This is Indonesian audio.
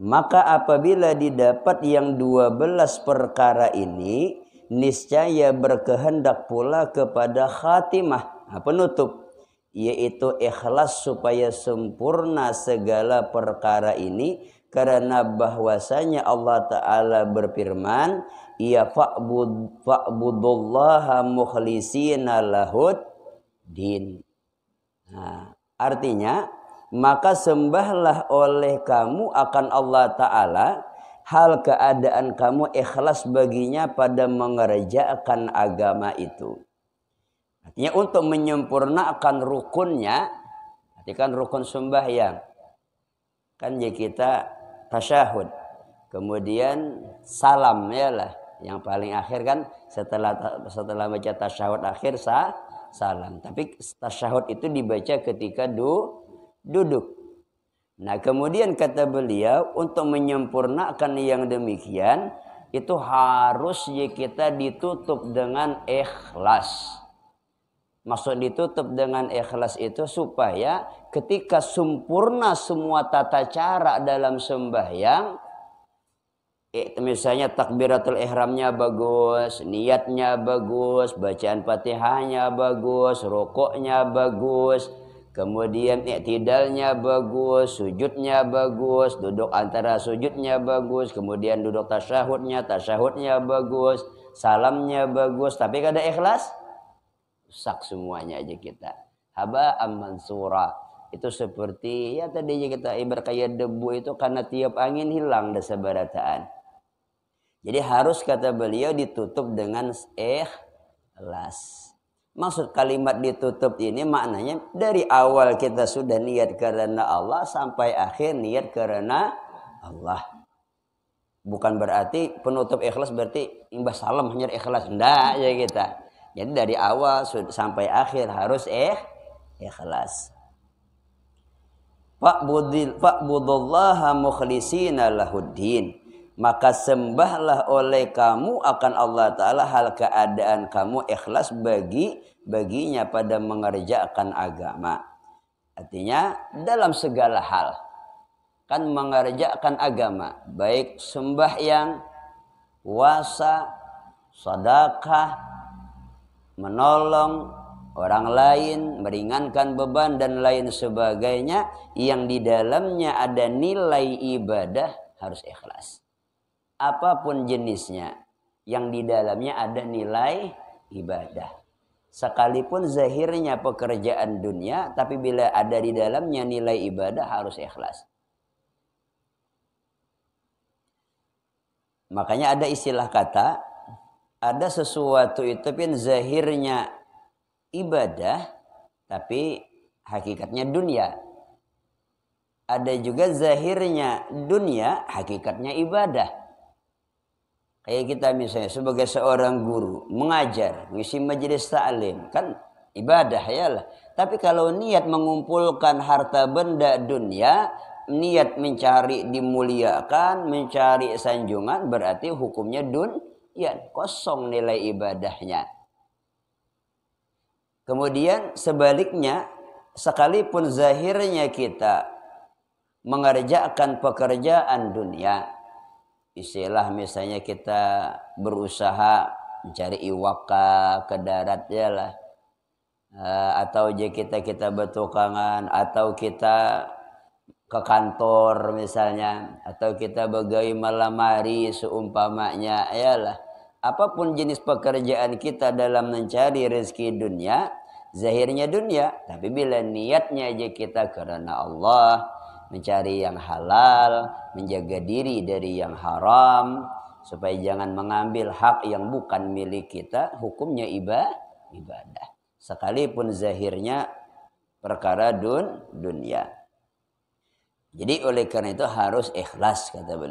Maka apabila didapat yang dua belas perkara ini, niscaya berkehendak pula kepada khatimah, penutup, yaitu ikhlas supaya sempurna segala perkara ini karena bahwasanya Allah taala berfirman ya fa'bud fa'budullaha mukhlisina lahud din. Nah, artinya maka sembahlah oleh kamu akan Allah Ta'ala hal keadaan kamu ikhlas baginya pada mengerjakan agama itu. Artinya untuk menyempurnakan rukunnya, artinya kan rukun yang Kan ya kita tasyahud. Kemudian salam ya lah. Yang paling akhir kan setelah setelah baca tasyahud akhir sa, salam. Tapi tasyahud itu dibaca ketika du, duduk. Nah, kemudian kata beliau untuk menyempurnakan yang demikian itu harus kita ditutup dengan ikhlas. Maksud ditutup dengan ikhlas itu supaya ketika sempurna semua tata cara dalam sembahyang, eh, misalnya takbiratul ihramnya bagus, niatnya bagus, bacaan fatihahnya bagus, rokoknya bagus, Kemudian iktidalnya bagus, sujudnya bagus, duduk antara sujudnya bagus, kemudian duduk tasyahudnya, tasyahudnya bagus, salamnya bagus, tapi kada ikhlas, rusak semuanya aja kita. Haba aman amansura itu seperti ya tadi kita ibarat kayak debu itu karena tiap angin hilang dan seberataan. Jadi harus kata beliau ditutup dengan ikhlas. Maksud kalimat ditutup ini maknanya dari awal kita sudah niat karena Allah sampai akhir niat karena Allah. Bukan berarti penutup ikhlas berarti imbas salam hanya ikhlas. Enggak ya kita. Jadi dari awal sampai akhir harus eh ikhlas. Pak budil mukhlisina lahuddin maka sembahlah oleh kamu akan Allah Ta'ala hal keadaan kamu ikhlas bagi baginya pada mengerjakan agama. Artinya dalam segala hal kan mengerjakan agama baik sembah yang wasa, sadakah, menolong orang lain, meringankan beban dan lain sebagainya yang di dalamnya ada nilai ibadah harus ikhlas apapun jenisnya yang di dalamnya ada nilai ibadah. Sekalipun zahirnya pekerjaan dunia, tapi bila ada di dalamnya nilai ibadah harus ikhlas. Makanya ada istilah kata, ada sesuatu itu pun zahirnya ibadah, tapi hakikatnya dunia. Ada juga zahirnya dunia, hakikatnya ibadah. Kayak kita misalnya sebagai seorang guru mengajar, mengisi majelis taklim, kan ibadah ya lah. Tapi kalau niat mengumpulkan harta benda dunia, niat mencari dimuliakan, mencari sanjungan, berarti hukumnya dun, ya kosong nilai ibadahnya. Kemudian sebaliknya, sekalipun zahirnya kita mengerjakan pekerjaan dunia, istilah misalnya kita berusaha mencari iwaka ke darat ya lah eh, atau je kita kita bertukangan atau kita ke kantor misalnya atau kita bagai hari seumpamanya ya lah apapun jenis pekerjaan kita dalam mencari rezeki dunia zahirnya dunia tapi bila niatnya aja kita karena Allah mencari yang halal, menjaga diri dari yang haram, supaya jangan mengambil hak yang bukan milik kita, hukumnya ibadah. ibadah. Sekalipun zahirnya perkara dun, dunia. Jadi oleh karena itu harus ikhlas kata beliau.